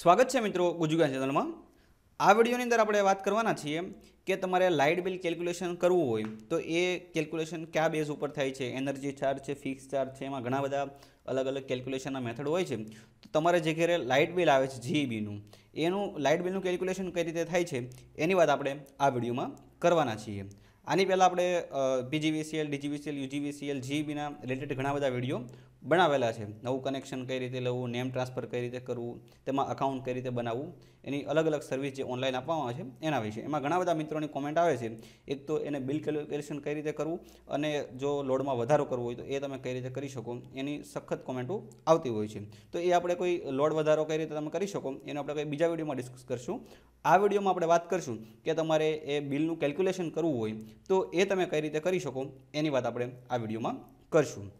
સ્વાગત છે મિત્રો ગુજુગા ચેનલમાં આ વિડીયોની અંદર આપણે વાત કરવાના છીએ કે તમારે લાઇટ બિલ કેલ્ક્યુલેશન કરવું હોય તો એ કેલ્ક્યુલેશન કયા બેઝ ઉપર થાય છે એનર્જી ચાર્જ છે ફિક્સ ચાર્જ છે એમાં ઘણા બધા અલગ અલગ કેલ્ક્યુલેશનના મેથડ હોય છે તો તમારે જે ઘરે લાઇટ બિલ આવે છે જીઈબીનું એનું લાઇટ બિલનું કેલ્ક્યુલેશન કઈ રીતે થાય છે એની વાત આપણે આ વિડીયોમાં કરવાના છીએ આની પહેલાં આપણે પીજીવીસીએલ ડીજીવીસીએલ યુજીવીસીએલ જીઈબીના રિલેટેડ ઘણા બધા વિડીયો બનાવેલા છે નવું કનેક્શન કઈ રીતે લેવું નેમ ટ્રાન્સફર કઈ રીતે કરવું તેમાં અકાઉન્ટ કઈ રીતે બનાવવું એની અલગ અલગ સર્વિસ જે ઓનલાઈન આપવામાં આવે છે એના વિશે એમાં ઘણા બધા મિત્રોની કોમેન્ટ આવે છે એક તો એને બિલ કેલ્ક્યુલેશન કઈ રીતે કરવું અને જો લોડમાં વધારો કરવો હોય તો એ તમે કઈ રીતે કરી શકો એની સખત કોમેન્ટો આવતી હોય છે તો એ આપણે કોઈ લોડ વધારો કઈ રીતે તમે કરી શકો એનો આપણે કંઈ બીજા વિડીયોમાં ડિસ્કસ કરશું આ વિડીયોમાં આપણે વાત કરશું કે તમારે એ બિલનું કેલ્ક્યુલેશન કરવું હોય તો એ તમે કઈ રીતે કરી શકો એની વાત આપણે આ વિડીયોમાં કરશું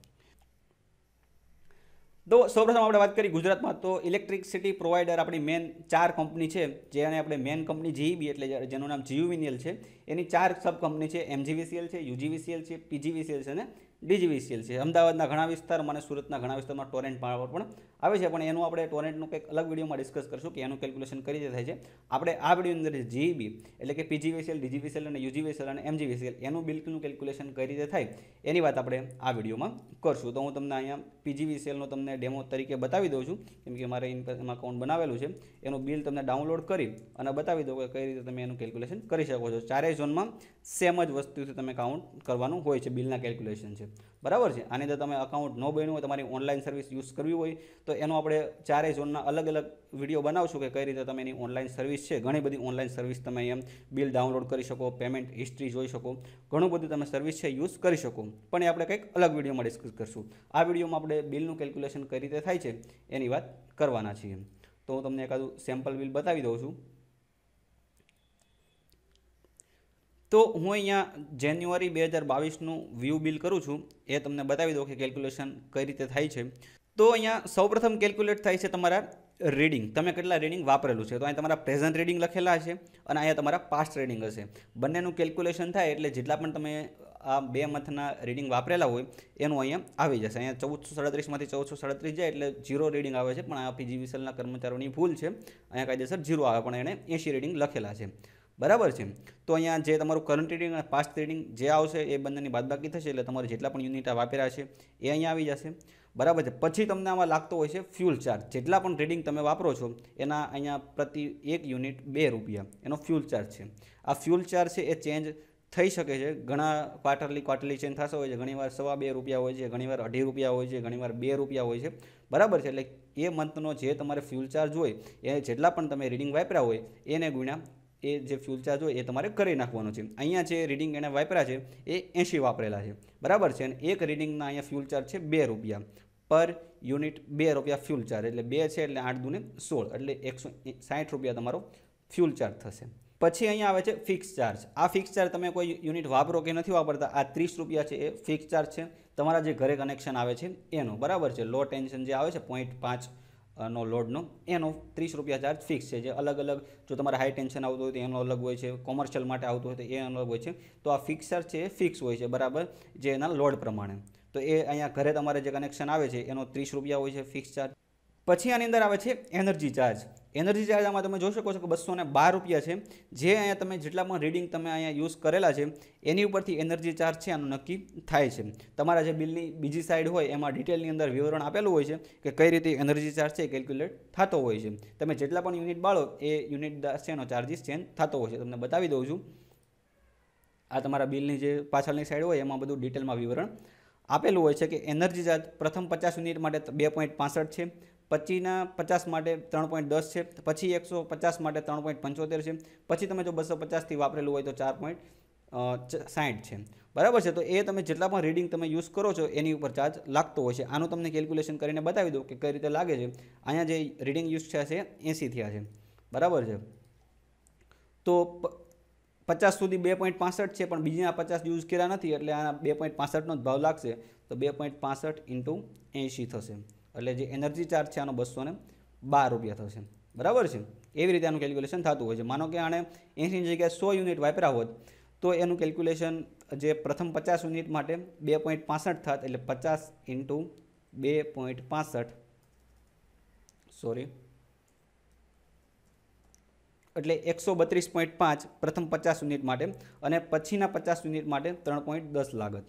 તો સૌપ્રથમ આપણે વાત કરી ગુજરાતમાં તો ઇલેક્ટ્રિકસિટી પ્રોવાઈડર આપણી મેન ચાર કંપની છે જેને આપણે મેન કંપની જીઈબી એટલે જેનું નામ જીયુવિનિયલ e છે એની ચાર સબ કંપની છે એમજીવીસીએલ છે યુજીવીસીએલ છે પીજીવીસીએલ છે અને ડીજીવીસીએલ છે અમદાવાદના ઘણા વિસ્તાર અને સુરતના ઘણા વિસ્તારમાં ટોરેન્ટ પાવર પણ આવે છે પણ એનું આપણે ટોરેન્ટનું કંઈક અલગ વિડીયોમાં ડિસ્કસ કરશું કે એનું કેલ્ક્યુલેશન કરી રીતે થાય છે આપણે આ વિડીયોની અંદર જીઈબી એટલે કે પીજીવીસીએલ ડીજીવીસીએલ અને યુજીવીસીએલ અને એમજીવીસીએલ એનું બિલનું કેલ્ક્યુલેશન કઈ રીતે થાય એની વાત આપણે આ વિડીયોમાં કરશું તો હું તમને અહીંયા પીજીવીસીએલનો તમને ડેમો તરીકે બતાવી દઉં છું કેમકે કે મારે એમાં અકાઉન્ટ બનાવેલું છે એનું બિલ તમને ડાઉનલોડ કરી અને બતાવી દઉં કે કઈ રીતે તમે એનું કેલ્ક્યુલેશન કરી શકો છો ચારેય ઝોનમાં સેમ જ વસ્તુથી તમે કાઉન્ટ કરવાનું હોય છે બિલના કેલ્ક્યુલેશન છે બરાબર છે આની અંદર તમે અકાઉન્ટ ન બન્યું હોય તમારી ઓનલાઈન સર્વિસ યુઝ કરવી હોય તો એનો આપણે ચારેય ઝોનના અલગ અલગ વિડીયો બનાવશું કે કઈ રીતે તમે એની ઓનલાઈન સર્વિસ છે ઘણી બધી ઓનલાઈન સર્વિસ તમે એમ બિલ ડાઉનલોડ કરી શકો પેમેન્ટ હિસ્ટ્રી જોઈ શકો ઘણું બધું તમે સર્વિસ છે યુઝ કરી શકો પણ એ આપણે કંઈક અલગ વિડીયોમાં ડિસ્કસ કરશું આ વિડીયોમાં આપણે બિલનું કેલ્ક્યુલેશન કઈ રીતે થાય છે એની વાત કરવાના છીએ તો હું તમને એકાદું સેમ્પલ બિલ બતાવી દઉં છું તો હું અહીંયા જાન્યુઆરી બે હજાર બાવીસનું વ્યૂ બિલ કરું છું એ તમને બતાવી દઉં કે કેલ્ક્યુલેશન કઈ રીતે થાય છે તો અહીંયા સૌપ્રથમ કેલ્ક્યુલેટ થાય છે તમારા રીડિંગ તમે કેટલા રીડિંગ વાપરેલું છે તો અહીંયા તમારા પ્રેઝન્ટ રીડિંગ લખેલા હશે અને અહીંયા તમારા પાસ્ટ રીડિંગ હશે બંનેનું કેલ્ક્યુલેશન થાય એટલે જેટલા પણ તમે આ બે મથના રીડિંગ વાપરેલા હોય એનું અહીંયા આવી જશે અહીંયા ચૌદસો સાડત્રીસમાંથી ચૌદસો સાડત્રીસ જાય એટલે ઝીરો રીડિંગ આવે છે પણ આ પીજીવીસલના કર્મચારીઓની ભૂલ છે અહીંયા કાયદેસર ઝીરો આવે પણ એણે એંશી રીડિંગ લખેલા છે બરાબર છે તો અહીંયા જે તમારું કરંટ રીડિંગ અને પાસ્ટ રીડિંગ જે આવશે એ બંનેની બાદબાકી થશે એટલે તમારે જેટલા પણ યુનિટ વાપર્યા છે એ અહીંયા આવી જશે બરાબર છે પછી તમને આમાં લાગતો હોય છે ફ્યુલ ચાર્જ જેટલા પણ રીડિંગ તમે વાપરો છો એના અહીંયા પ્રતિ એક યુનિટ બે રૂપિયા એનો ફ્યુલ ચાર્જ છે આ ફ્યુલ ચાર્જ છે એ ચેન્જ થઈ શકે છે ઘણા ક્વાર્ટરલી ક્વાર્ટરલી ચેન્જ થતો હોય છે ઘણીવાર સવા બે રૂપિયા હોય છે ઘણીવાર અઢી રૂપિયા હોય છે ઘણીવાર બે રૂપિયા હોય છે બરાબર છે એટલે એ મંથનો જે તમારે ફ્યુલ ચાર્જ હોય એ જેટલા પણ તમે રીડિંગ વાપર્યા હોય એને ગુણ્યા એ જે ફ્યુલ ચાર્જ હોય એ તમારે કરી નાખવાનો છે અહીંયા જે રીડિંગ એણે વાપર્યા છે એ એંશી વાપરેલા છે બરાબર છે અને એક રીડિંગના અહીંયા ફ્યુલ ચાર્જ છે બે રૂપિયા પર યુનિટ બે રૂપિયા ફ્યુલ ચાર્જ એટલે બે છે એટલે આઠ દુને સોળ એટલે એકસો સાઠ રૂપિયા તમારો ફ્યુલ ચાર્જ થશે પછી અહીંયા આવે છે ફિક્સ ચાર્જ આ ફિક્સ ચાર્જ તમે કોઈ યુનિટ વાપરો કે નથી વાપરતા આ ત્રીસ રૂપિયા છે એ ફિક્સ ચાર્જ છે તમારા જે ઘરે કનેક્શન આવે છે એનો બરાબર છે લો ટેન્શન જે આવે છે પોઈન્ટ પાંચ નો લોડનો એનો ત્રીસ રૂપિયા ચાર્જ ફિક્સ છે જે અલગ અલગ જો તમારે હાઈ ટેન્શન આવતું હોય તો એનો અલગ હોય છે કોમર્શિયલ માટે આવતું હોય તો એ અલગ હોય છે તો આ ફિક્સર છે એ ફિક્સ હોય છે બરાબર જે એના લોડ પ્રમાણે તો એ અહીંયા ઘરે તમારે જે કનેક્શન આવે છે એનો ત્રીસ રૂપિયા હોય છે ફિક્સ ચાર્જ પછી આની અંદર આવે છે એનર્જી ચાર્જ એનર્જી ચાર્જ આમાં તમે જોઈ શકો છો કે બસો બાર રૂપિયા છે જે અહીંયા તમે જેટલા પણ રીડિંગ તમે અહીંયા યુઝ કરેલા છે એની ઉપરથી એનર્જી ચાર્જ છે આનું નક્કી થાય છે તમારા જે બિલની બીજી સાઈડ હોય એમાં ડિટેલની અંદર વિવરણ આપેલું હોય છે કે કઈ રીતે એનર્જી ચાર્જ છે કેલ્ક્યુલેટ થતો હોય છે તમે જેટલા પણ યુનિટ બાળો એ યુનિટ છે એનો ચાર્જિસ ચેન્જ થતો હોય છે તમને બતાવી દઉં છું આ તમારા બિલની જે પાછળની સાઈડ હોય એમાં બધું ડિટેલમાં વિવરણ આપેલું હોય છે કે એનર્જી ચાર્જ પ્રથમ પચાસ યુનિટ માટે બે પોઈન્ટ પાસઠ છે પચીના પચાસ માટે ત્રણ પોઈન્ટ દસ છે પછી એકસો પચાસ માટે ત્રણ પોઈન્ટ પંચોતેર છે પછી તમે જો બસો પચાસથી વાપરેલું હોય તો ચાર પોઈન્ટ સાઠ છે બરાબર છે તો એ તમે જેટલા પણ રીડિંગ તમે યુઝ કરો છો એની ઉપર ચાર્જ લાગતો હોય છે આનું તમને કેલ્ક્યુલેશન કરીને બતાવી દઉં કે કઈ રીતે લાગે છે અહીંયા જે રીડિંગ યુઝ થયા છે એસી થયા છે બરાબર છે તો પચાસ સુધી બે પોઈન્ટ પાસઠ છે પણ બીજા પચાસ યુઝ કર્યા નથી એટલે આના બે પોઈન્ટ પાસઠનો જ ભાવ લાગશે તો બે પોઈન્ટ પાસઠ ઇન્ટુ એસી થશે એટલે જે એનર્જી ચાર્જ છે આનો બસો ને બાર રૂપિયા થશે બરાબર છે એવી રીતે આનું કેલ્ક્યુલેશન થતું હોય છે માનો કે આણે એંશીની જગ્યાએ સો યુનિટ વાપરા હોત તો એનું કેલ્ક્યુલેશન જે પ્રથમ પચાસ યુનિટ માટે બે પોઈન્ટ પાસઠ થાત એટલે પચાસ ઇન્ટુ બે પોઈન્ટ પાસઠ સોરી એટલે એકસો બત્રીસ પોઈન્ટ પાંચ પ્રથમ પચાસ યુનિટ માટે અને પછીના પચાસ યુનિટ માટે ત્રણ પોઈન્ટ દસ લાગત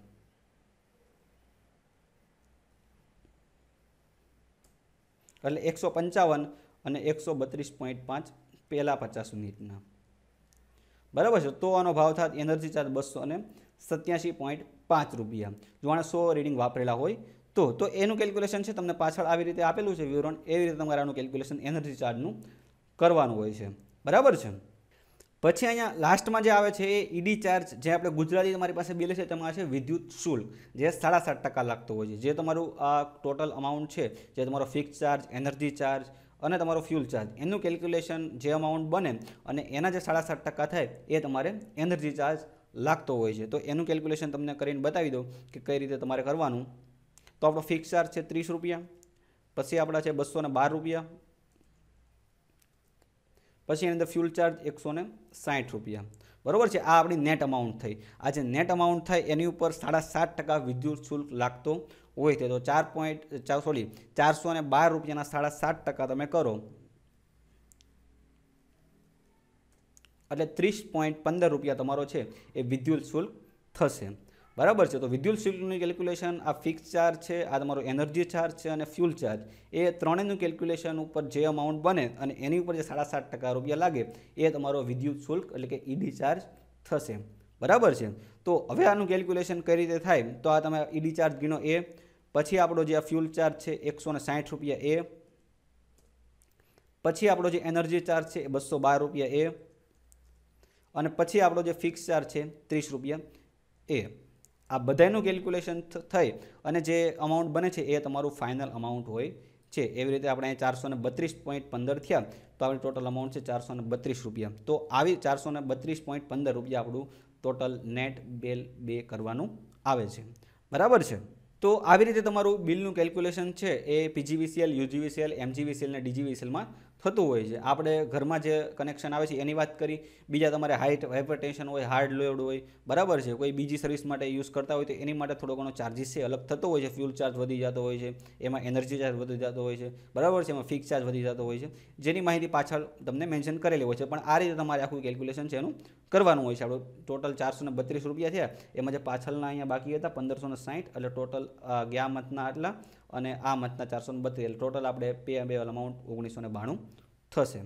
એટલે એકસો પંચાવન અને એકસો બત્રીસ પોઈન્ટ પાંચ પહેલાં પચાસ યુનિટના બરાબર છે તો આનો ભાવ થાત એનર્જી ચાર્જ બસો અને સત્યાસી પોઈન્ટ પાંચ રૂપિયા જો આણે સો રીડિંગ વાપરેલા હોય તો તો એનું કેલ્ક્યુલેશન છે તમને પાછળ આવી રીતે આપેલું છે વિવરણ એવી રીતે તમારે આનું કેલ્ક્યુલેશન એનર્જી ચાર્જનું કરવાનું હોય છે બરાબર છે પછી અહીંયા લાસ્ટમાં જે આવે છે એ ઈડી ચાર્જ જે આપણે ગુજરાતી તમારી પાસે બિલ છે તેમાં છે વિદ્યુત શુલ્ક જે સાડા સાત ટકા લાગતો હોય છે જે તમારું આ ટોટલ અમાઉન્ટ છે જે તમારો ફિક્સ ચાર્જ એનર્જી ચાર્જ અને તમારો ફ્યુલ ચાર્જ એનું કેલ્ક્યુલેશન જે અમાઉન્ટ બને અને એના જે સાડા સાત ટકા થાય એ તમારે એનર્જી ચાર્જ લાગતો હોય છે તો એનું કેલ્ક્યુલેશન તમને કરીને બતાવી દો કે કઈ રીતે તમારે કરવાનું તો આપણો ફિક્સ ચાર્જ છે ત્રીસ રૂપિયા પછી આપણા છે બસો બાર રૂપિયા પછી એની અંદર ફ્યુલ ચાર્જ એકસો ને સાઠ રૂપિયા બરાબર છે આ આપણી નેટ અમાઉન્ટ થઈ આ જે નેટ અમાઉન્ટ થાય એની ઉપર સાડા સાત ટકા વિદ્યુત શુલ્ક લાગતો હોય તે તો ચાર પોઈન્ટ ચાર સોરી ચારસો અને બાર રૂપિયાના સાડા સાત ટકા તમે કરો એટલે ત્રીસ પોઈન્ટ પંદર રૂપિયા તમારો છે એ વિદ્યુત શુલ્ક થશે બરાબર છે તો વિદ્યુત શુલ્કનું કેલ્ક્યુલેશન આ ફિક્સ ચાર્જ છે આ તમારો એનર્જી ચાર્જ છે અને ફ્યુલ ચાર્જ એ ત્રણેયનું કેલ્ક્યુલેશન ઉપર જે અમાઉન્ટ બને અને એની ઉપર જે સાડા સાત ટકા રૂપિયા લાગે એ તમારો વિદ્યુત શુલ્ક એટલે કે ઈડી ચાર્જ થશે બરાબર છે તો હવે આનું કેલ્ક્યુલેશન કઈ રીતે થાય તો આ તમે ઈડી ચાર્જ ગીણો એ પછી આપણો જે આ ફ્યુલ ચાર્જ છે એકસો સાઠ રૂપિયા એ પછી આપણો જે એનર્જી ચાર્જ છે એ બસો બાર રૂપિયા એ અને પછી આપણો જે ફિક્સ ચાર્જ છે ત્રીસ રૂપિયા એ આ બધાનું કેલ્ક્યુલેશન થઈ અને જે અમાઉન્ટ બને છે એ તમારું ફાઇનલ અમાઉન્ટ હોય છે એવી રીતે આપણે ચારસો ને બત્રીસ પોઈન્ટ પંદર થયા તો આપણે ટોટલ અમાઉન્ટ છે ચારસો ને બત્રીસ રૂપિયા તો આવી ચારસો ને બત્રીસ પોઈન્ટ પંદર રૂપિયા આપણું ટોટલ નેટ બેલ બે કરવાનું આવે છે બરાબર છે તો આવી રીતે તમારું બિલનું કેલ્ક્યુલેશન છે એ પીજીવીસીએલ યુજીવીસીએલ એમજીવીસીએલ અને ડીજીવીસીએલમાં થતું હોય છે આપણે ઘરમાં જે કનેક્શન આવે છે એની વાત કરી બીજા તમારે હાઇટ હાઇપરટેન્શન હોય હાર્ડ લોડ હોય બરાબર છે કોઈ બીજી સર્વિસ માટે યુઝ કરતા હોય તો એની માટે થોડો ઘણો ચાર્જિસ છે અલગ થતો હોય છે ફ્યુલ ચાર્જ વધી જતો હોય છે એમાં એનર્જી ચાર્જ વધી જતો હોય છે બરાબર છે એમાં ફિક્સ ચાર્જ વધી જતો હોય છે જેની માહિતી પાછળ તમને મેન્શન કરેલી હોય છે પણ આ રીતે તમારે આખું કેલ્ક્યુલેશન છે એનું કરવાનું હોય છે આપણું ટોટલ ચારસો બત્રીસ રૂપિયા થયા એમાં જે પાછળના અહીંયા બાકી હતા પંદરસો ને એટલે ટોટલ ગયા મતના આટલા અને આ મંથના ચારસો બત્રીસ એટલે ટોટલ આપણે પે અવેલેબલ અમાઉન્ટ ઓગણીસો ને બાણું થશે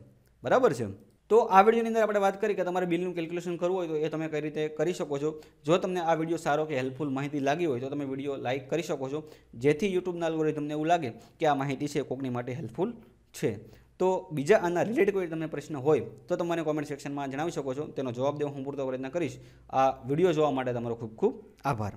બરાબર છે તો આ વિડીયોની અંદર આપણે વાત કરી કે તમારે બિલનું કેલ્ક્યુલેશન કરવું હોય તો એ તમે કઈ રીતે કરી શકો છો જો તમને આ વિડીયો સારો કે હેલ્પફુલ માહિતી લાગી હોય તો તમે વિડીયો લાઇક કરી શકો છો જેથી યુટ્યુબના તમને એવું લાગે કે આ માહિતી છે કોકની માટે હેલ્પફુલ છે તો બીજા આના રિલેટેડ કોઈ તમને પ્રશ્ન હોય તો તમે કોમેન્ટ સેક્શનમાં જણાવી શકો છો તેનો જવાબ દેવા હું પૂરતો પ્રયત્ન કરીશ આ વિડીયો જોવા માટે તમારો ખૂબ ખૂબ આભાર